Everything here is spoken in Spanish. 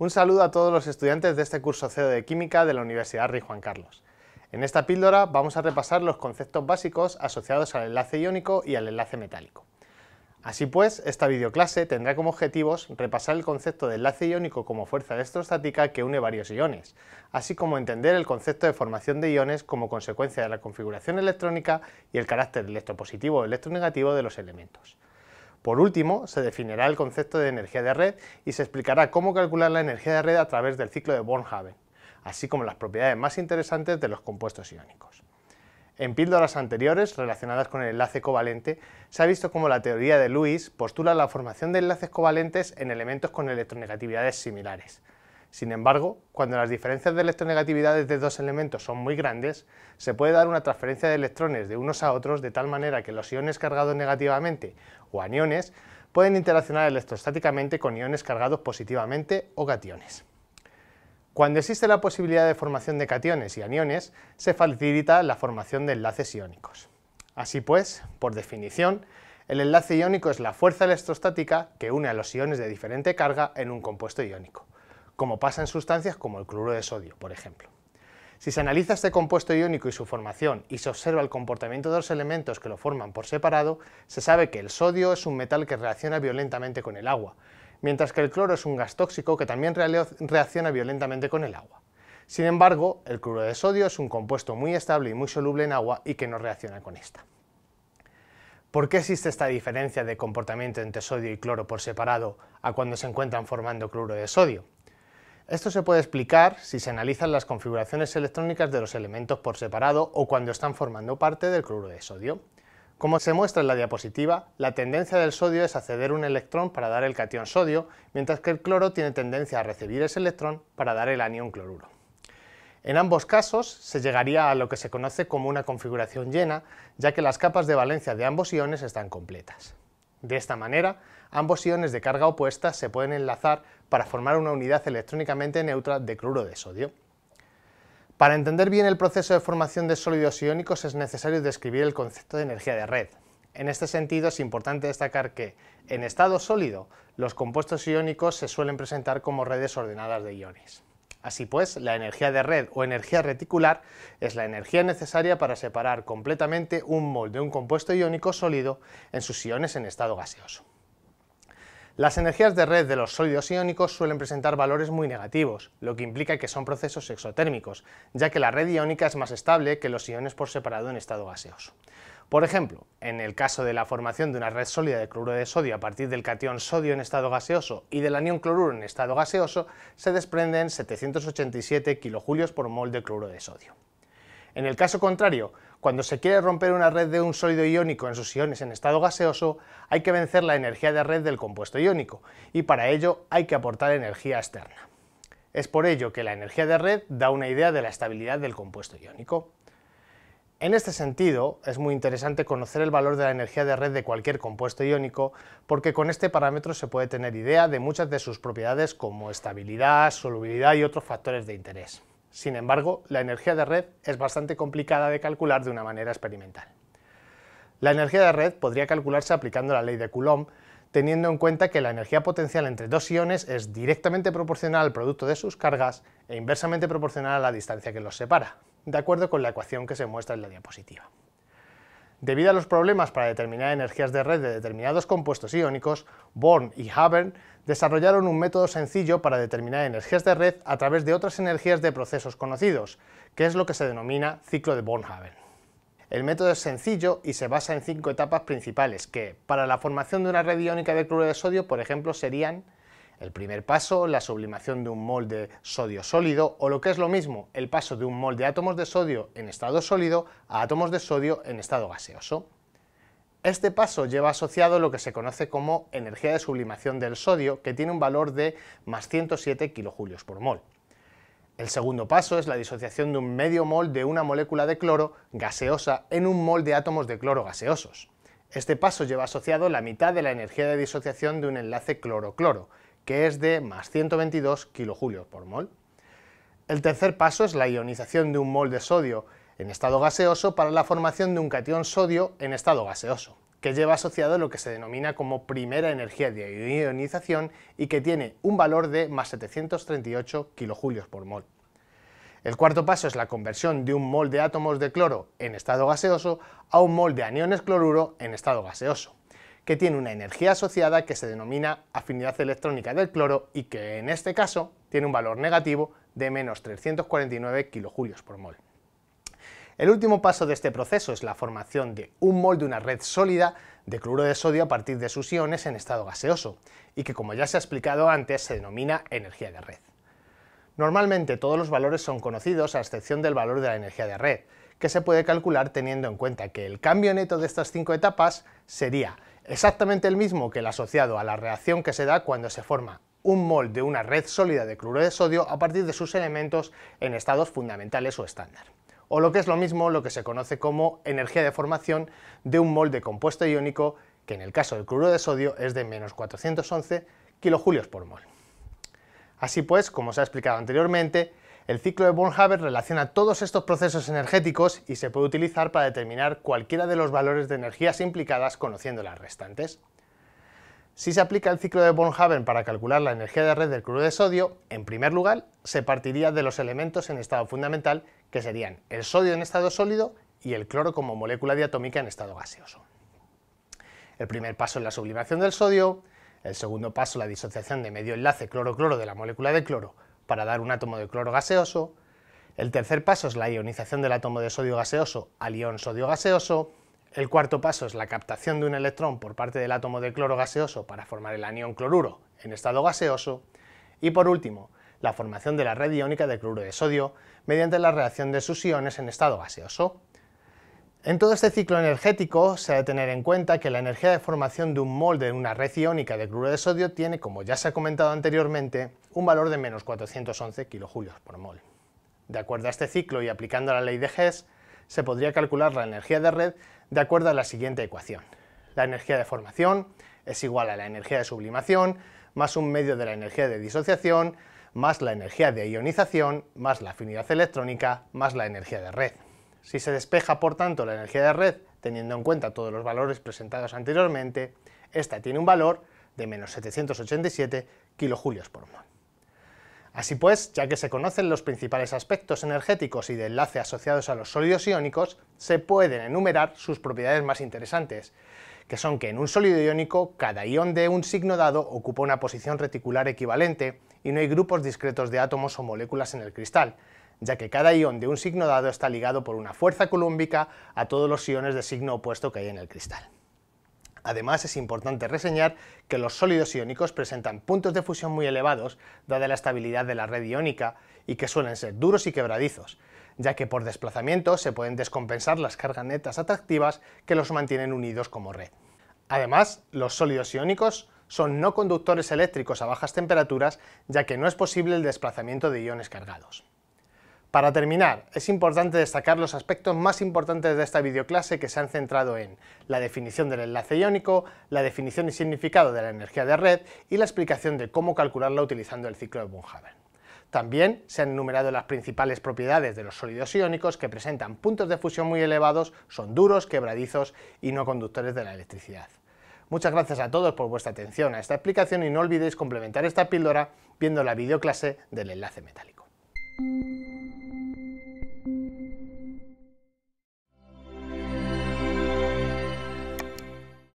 Un saludo a todos los estudiantes de este curso CEO de Química de la Universidad Rey Juan Carlos. En esta píldora vamos a repasar los conceptos básicos asociados al enlace iónico y al enlace metálico. Así pues, esta videoclase tendrá como objetivos repasar el concepto de enlace iónico como fuerza electrostática que une varios iones, así como entender el concepto de formación de iones como consecuencia de la configuración electrónica y el carácter electropositivo o electronegativo de los elementos. Por último, se definirá el concepto de energía de red y se explicará cómo calcular la energía de red a través del ciclo de Bornhaven, así como las propiedades más interesantes de los compuestos iónicos. En píldoras anteriores, relacionadas con el enlace covalente, se ha visto cómo la teoría de Lewis postula la formación de enlaces covalentes en elementos con electronegatividades similares, sin embargo, cuando las diferencias de electronegatividades de dos elementos son muy grandes, se puede dar una transferencia de electrones de unos a otros de tal manera que los iones cargados negativamente o aniones pueden interaccionar electrostáticamente con iones cargados positivamente o cationes. Cuando existe la posibilidad de formación de cationes y aniones, se facilita la formación de enlaces iónicos. Así pues, por definición, el enlace iónico es la fuerza electrostática que une a los iones de diferente carga en un compuesto iónico como pasa en sustancias como el cloro de sodio, por ejemplo. Si se analiza este compuesto iónico y su formación y se observa el comportamiento de los elementos que lo forman por separado, se sabe que el sodio es un metal que reacciona violentamente con el agua, mientras que el cloro es un gas tóxico que también reacciona violentamente con el agua. Sin embargo, el cloro de sodio es un compuesto muy estable y muy soluble en agua y que no reacciona con esta. ¿Por qué existe esta diferencia de comportamiento entre sodio y cloro por separado a cuando se encuentran formando cloro de sodio? Esto se puede explicar si se analizan las configuraciones electrónicas de los elementos por separado o cuando están formando parte del cloruro de sodio. Como se muestra en la diapositiva, la tendencia del sodio es acceder ceder un electrón para dar el cation sodio, mientras que el cloro tiene tendencia a recibir ese electrón para dar el anión cloruro. En ambos casos se llegaría a lo que se conoce como una configuración llena, ya que las capas de valencia de ambos iones están completas. De esta manera, ambos iones de carga opuesta se pueden enlazar para formar una unidad electrónicamente neutra de cloro de sodio. Para entender bien el proceso de formación de sólidos iónicos es necesario describir el concepto de energía de red. En este sentido es importante destacar que, en estado sólido, los compuestos iónicos se suelen presentar como redes ordenadas de iones. Así pues, la energía de red o energía reticular es la energía necesaria para separar completamente un mol de un compuesto iónico sólido en sus iones en estado gaseoso. Las energías de red de los sólidos iónicos suelen presentar valores muy negativos, lo que implica que son procesos exotérmicos, ya que la red iónica es más estable que los iones por separado en estado gaseoso. Por ejemplo, en el caso de la formación de una red sólida de cloruro de sodio a partir del catión sodio en estado gaseoso y del anión cloruro en estado gaseoso, se desprenden 787 kilojulios por mol de cloruro de sodio. En el caso contrario, cuando se quiere romper una red de un sólido iónico en sus iones en estado gaseoso, hay que vencer la energía de red del compuesto iónico, y para ello hay que aportar energía externa. Es por ello que la energía de red da una idea de la estabilidad del compuesto iónico. En este sentido, es muy interesante conocer el valor de la energía de red de cualquier compuesto iónico, porque con este parámetro se puede tener idea de muchas de sus propiedades como estabilidad, solubilidad y otros factores de interés. Sin embargo, la energía de red es bastante complicada de calcular de una manera experimental. La energía de red podría calcularse aplicando la ley de Coulomb, teniendo en cuenta que la energía potencial entre dos iones es directamente proporcional al producto de sus cargas e inversamente proporcional a la distancia que los separa, de acuerdo con la ecuación que se muestra en la diapositiva. Debido a los problemas para determinar energías de red de determinados compuestos iónicos, Born y Haber desarrollaron un método sencillo para determinar energías de red a través de otras energías de procesos conocidos, que es lo que se denomina ciclo de born haber El método es sencillo y se basa en cinco etapas principales que, para la formación de una red iónica de cloro de sodio, por ejemplo, serían el primer paso, la sublimación de un mol de sodio sólido, o lo que es lo mismo, el paso de un mol de átomos de sodio en estado sólido a átomos de sodio en estado gaseoso. Este paso lleva asociado lo que se conoce como energía de sublimación del sodio, que tiene un valor de más 107 kilojulios por mol. El segundo paso es la disociación de un medio mol de una molécula de cloro gaseosa en un mol de átomos de cloro gaseosos. Este paso lleva asociado la mitad de la energía de disociación de un enlace cloro-cloro, que es de más 122 kilojulios por mol. El tercer paso es la ionización de un mol de sodio en estado gaseoso para la formación de un cation sodio en estado gaseoso, que lleva asociado lo que se denomina como primera energía de ionización y que tiene un valor de más 738 kilojulios por mol. El cuarto paso es la conversión de un mol de átomos de cloro en estado gaseoso a un mol de aniones cloruro en estado gaseoso que tiene una energía asociada que se denomina afinidad electrónica del cloro y que en este caso tiene un valor negativo de menos 349 kilojulios por mol. El último paso de este proceso es la formación de un mol de una red sólida de cloro de sodio a partir de sus iones en estado gaseoso, y que como ya se ha explicado antes se denomina energía de red. Normalmente todos los valores son conocidos a excepción del valor de la energía de red, que se puede calcular teniendo en cuenta que el cambio neto de estas cinco etapas sería exactamente el mismo que el asociado a la reacción que se da cuando se forma un mol de una red sólida de cloruro de sodio a partir de sus elementos en estados fundamentales o estándar, o lo que es lo mismo lo que se conoce como energía de formación de un mol de compuesto iónico, que en el caso del cloruro de sodio es de menos 411 kilojulios por mol. Así pues, como se ha explicado anteriormente, el ciclo de Born-Haber relaciona todos estos procesos energéticos y se puede utilizar para determinar cualquiera de los valores de energías implicadas conociendo las restantes. Si se aplica el ciclo de Born-Haber para calcular la energía de red del cloro de sodio, en primer lugar se partiría de los elementos en estado fundamental, que serían el sodio en estado sólido y el cloro como molécula diatómica en estado gaseoso. El primer paso es la sublimación del sodio, el segundo paso la disociación de medio enlace cloro-cloro de la molécula de cloro para dar un átomo de cloro gaseoso. El tercer paso es la ionización del átomo de sodio gaseoso al ion sodio gaseoso. El cuarto paso es la captación de un electrón por parte del átomo de cloro gaseoso para formar el anión cloruro en estado gaseoso. Y por último, la formación de la red iónica de cloruro de sodio mediante la reacción de sus iones en estado gaseoso. En todo este ciclo energético se ha de tener en cuenta que la energía de formación de un mol de una red iónica de cloro de sodio tiene, como ya se ha comentado anteriormente, un valor de menos 411 kJ por mol. De acuerdo a este ciclo y aplicando la ley de Hess, se podría calcular la energía de red de acuerdo a la siguiente ecuación. La energía de formación es igual a la energía de sublimación más un medio de la energía de disociación más la energía de ionización más la afinidad electrónica más la energía de red. Si se despeja, por tanto, la energía de red teniendo en cuenta todos los valores presentados anteriormente, esta tiene un valor de menos 787 kj por mol. Así pues, ya que se conocen los principales aspectos energéticos y de enlace asociados a los sólidos iónicos, se pueden enumerar sus propiedades más interesantes, que son que en un sólido iónico cada ion de un signo dado ocupa una posición reticular equivalente y no hay grupos discretos de átomos o moléculas en el cristal, ya que cada ion de un signo dado está ligado por una fuerza colúmbica a todos los iones de signo opuesto que hay en el cristal. Además, es importante reseñar que los sólidos iónicos presentan puntos de fusión muy elevados, dada la estabilidad de la red iónica, y que suelen ser duros y quebradizos, ya que por desplazamiento se pueden descompensar las cargas netas atractivas que los mantienen unidos como red. Además, los sólidos iónicos son no conductores eléctricos a bajas temperaturas, ya que no es posible el desplazamiento de iones cargados. Para terminar, es importante destacar los aspectos más importantes de esta videoclase que se han centrado en la definición del enlace iónico, la definición y significado de la energía de red y la explicación de cómo calcularla utilizando el ciclo de Bunhaven. También se han enumerado las principales propiedades de los sólidos iónicos que presentan puntos de fusión muy elevados, son duros, quebradizos y no conductores de la electricidad. Muchas gracias a todos por vuestra atención a esta explicación y no olvidéis complementar esta píldora viendo la videoclase del enlace metálico.